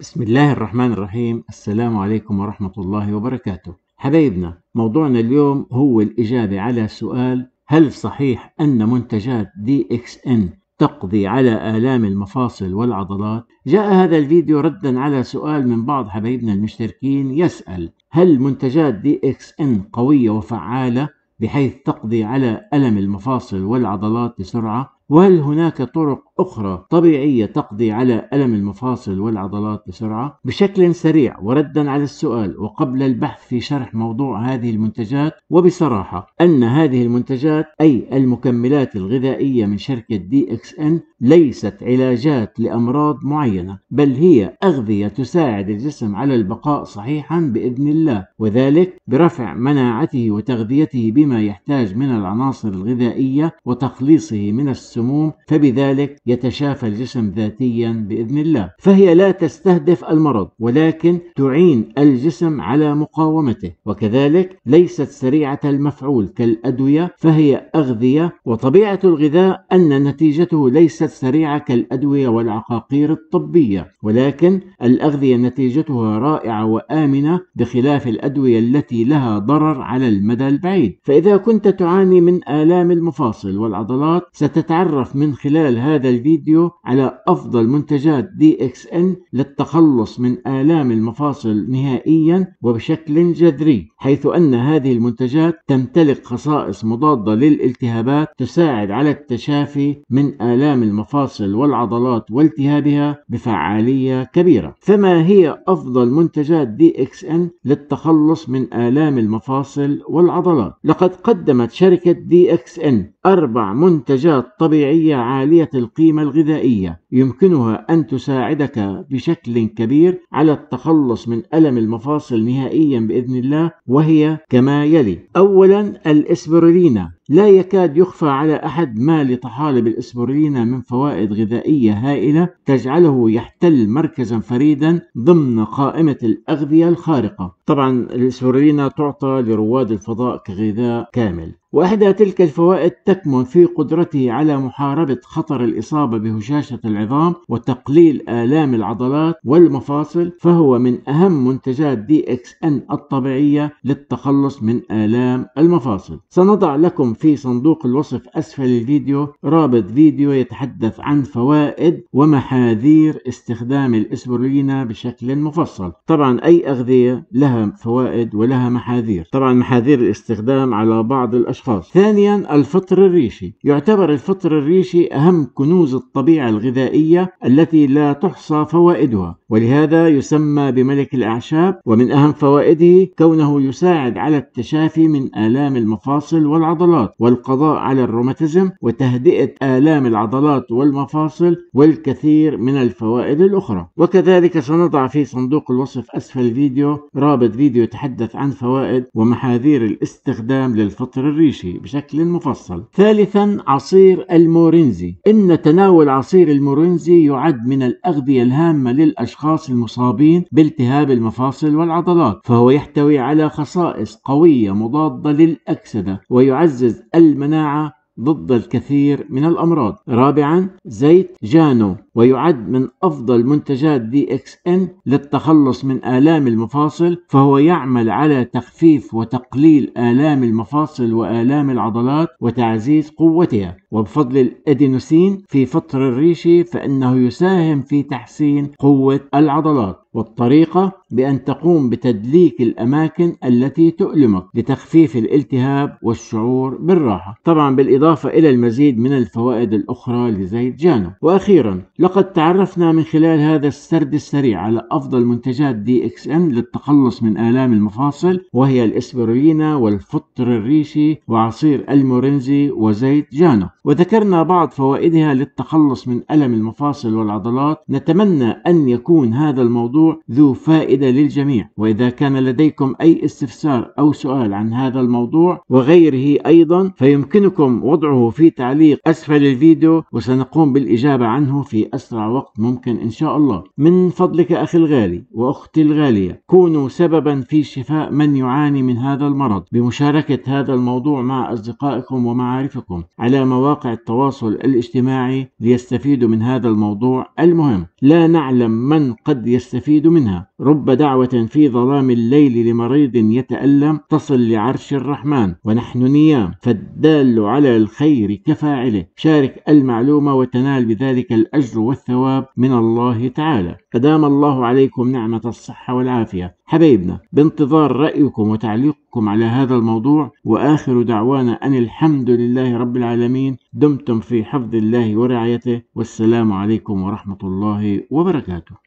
بسم الله الرحمن الرحيم السلام عليكم ورحمة الله وبركاته حبايبنا موضوعنا اليوم هو الإجابة على سؤال هل صحيح أن منتجات دي اكس ان تقضي على آلام المفاصل والعضلات؟ جاء هذا الفيديو ردا على سؤال من بعض حبايبنا المشتركين يسأل هل منتجات دي اكس ان قوية وفعالة بحيث تقضي على ألم المفاصل والعضلات بسرعة؟ وهل هناك طرق أخرى طبيعية تقضي على ألم المفاصل والعضلات بسرعة بشكل سريع وردا على السؤال وقبل البحث في شرح موضوع هذه المنتجات وبصراحة أن هذه المنتجات أي المكملات الغذائية من شركة دي اكس ان ليست علاجات لأمراض معينة بل هي أغذية تساعد الجسم على البقاء صحيحا بإذن الله وذلك برفع مناعته وتغذيته بما يحتاج من العناصر الغذائية وتخليصه من السموم فبذلك يتشافى الجسم ذاتيا باذن الله، فهي لا تستهدف المرض ولكن تعين الجسم على مقاومته، وكذلك ليست سريعه المفعول كالادويه فهي اغذيه وطبيعه الغذاء ان نتيجته ليست سريعه كالادويه والعقاقير الطبيه، ولكن الاغذيه نتيجتها رائعه وامنه بخلاف الادويه التي لها ضرر على المدى البعيد، فاذا كنت تعاني من الام المفاصل والعضلات ستتعرف من خلال هذا الفيديو على أفضل منتجات دي اكس ان للتخلص من آلام المفاصل نهائيا وبشكل جذري حيث أن هذه المنتجات تمتلك خصائص مضادة للالتهابات تساعد على التشافي من آلام المفاصل والعضلات والتهابها بفعالية كبيرة فما هي أفضل منتجات دي اكس ان للتخلص من آلام المفاصل والعضلات لقد قدمت شركة دي اكس ان أربع منتجات طبيعية عالية القيمة الغذائية يمكنها أن تساعدك بشكل كبير على التخلص من ألم المفاصل نهائيا بإذن الله وهي كما يلي أولا الإسبرولينا لا يكاد يخفى على أحد ما لطحالب الإسبرلينا من فوائد غذائية هائلة تجعله يحتل مركزا فريدا ضمن قائمة الأغذية الخارقة طبعا الإسبرلينا تعطى لرواد الفضاء كغذاء كامل وإحدى تلك الفوائد تكمن في قدرته على محاربة خطر الإصابة بهشاشة العظام وتقليل آلام العضلات والمفاصل فهو من أهم منتجات دي اكس ان الطبيعية للتخلص من آلام المفاصل سنضع لكم في صندوق الوصف أسفل الفيديو رابط فيديو يتحدث عن فوائد ومحاذير استخدام الإسبرولينا بشكل مفصل طبعا أي أغذية لها فوائد ولها محاذير طبعا محاذير الاستخدام على بعض الأشخاص ثانيا الفطر الريشي يعتبر الفطر الريشي أهم كنوز الطبيعة الغذائية التي لا تحصى فوائدها ولهذا يسمى بملك الأعشاب ومن أهم فوائده كونه يساعد على التشافي من آلام المفاصل والعضلات العضلات والقضاء على الروماتيزم وتهدئة آلام العضلات والمفاصل والكثير من الفوائد الأخرى وكذلك سنضع في صندوق الوصف أسفل الفيديو رابط فيديو يتحدث عن فوائد ومحاذير الاستخدام للفطر الريشي بشكل مفصل ثالثا عصير المورينزي إن تناول عصير المورينزي يعد من الأغذية الهامة للأشخاص المصابين بالتهاب المفاصل والعضلات فهو يحتوي على خصائص قوية مضادة للأكسدة ويعزز المناعة ضد الكثير من الأمراض رابعا زيت جانو ويعد من أفضل منتجات دي اكس ان للتخلص من آلام المفاصل فهو يعمل على تخفيف وتقليل آلام المفاصل وآلام العضلات وتعزيز قوتها وبفضل الأدينوسين في فطر الريشي فإنه يساهم في تحسين قوة العضلات والطريقة بأن تقوم بتدليك الأماكن التي تؤلمك لتخفيف الالتهاب والشعور بالراحة طبعا بالإضافة إلى المزيد من الفوائد الأخرى لزيت جانو وأخيرا لقد تعرفنا من خلال هذا السرد السريع على أفضل منتجات دي إكس ان للتخلص من آلام المفاصل وهي الإسبرولينا والفطر الريشي وعصير المورنزي وزيت جانو وذكرنا بعض فوائدها للتخلص من ألم المفاصل والعضلات نتمنى أن يكون هذا الموضوع ذو فائدة للجميع وإذا كان لديكم أي استفسار أو سؤال عن هذا الموضوع وغيره أيضا فيمكنكم وضعه في تعليق أسفل الفيديو وسنقوم بالإجابة عنه في أسرع وقت ممكن إن شاء الله من فضلك أخي الغالي وأختي الغالية كونوا سببا في شفاء من يعاني من هذا المرض بمشاركة هذا الموضوع مع أصدقائكم ومعارفكم على مواقع التواصل الاجتماعي ليستفيدوا من هذا الموضوع المهم لا نعلم من قد يستفيد يستفيد منها رب دعوة في ظلام الليل لمريض يتألم تصل لعرش الرحمن ونحن نيام فالدال على الخير كفاعله شارك المعلومة وتنال بذلك الأجر والثواب من الله تعالى أدام الله عليكم نعمة الصحة والعافية حبايبنا بانتظار رأيكم وتعليقكم على هذا الموضوع وآخر دعوانا أن الحمد لله رب العالمين دمتم في حفظ الله ورعايته والسلام عليكم ورحمة الله وبركاته